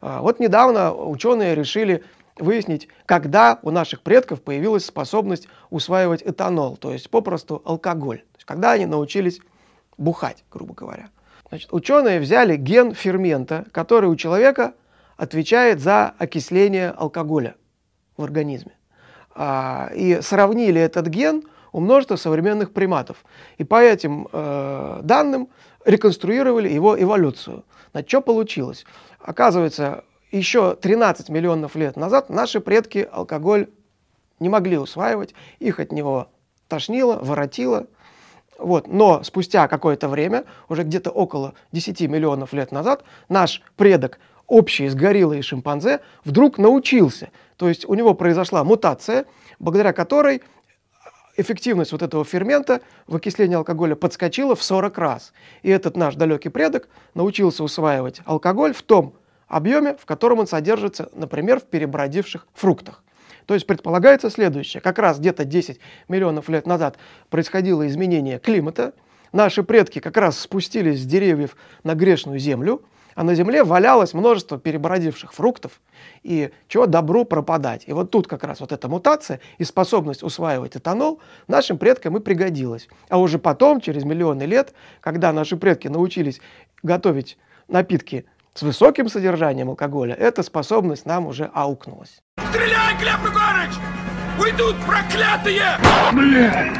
А, вот недавно ученые решили выяснить, когда у наших предков появилась способность усваивать этанол, то есть попросту алкоголь, то есть когда они научились бухать, грубо говоря. Значит, ученые взяли ген фермента, который у человека отвечает за окисление алкоголя в организме. А, и сравнили этот ген у множества современных приматов. И по этим э, данным реконструировали его эволюцию. Значит, что получилось? Оказывается, еще 13 миллионов лет назад наши предки алкоголь не могли усваивать, их от него тошнило, воротило. Вот. Но спустя какое-то время, уже где-то около 10 миллионов лет назад, наш предок, общий с гориллой и шимпанзе, вдруг научился. То есть у него произошла мутация, благодаря которой эффективность вот этого фермента выкисления алкоголя подскочила в 40 раз. И этот наш далекий предок научился усваивать алкоголь в том объеме, в котором он содержится, например, в перебродивших фруктах. То есть предполагается следующее. Как раз где-то 10 миллионов лет назад происходило изменение климата. Наши предки как раз спустились с деревьев на грешную землю, а на земле валялось множество перебродивших фруктов, и чего добру пропадать. И вот тут как раз вот эта мутация и способность усваивать этанол нашим предкам и пригодилась. А уже потом, через миллионы лет, когда наши предки научились готовить напитки с высоким содержанием алкоголя, эта способность нам уже аукнулась. Стреляй, Глеб Егорыч! Уйдут проклятые! Блядь!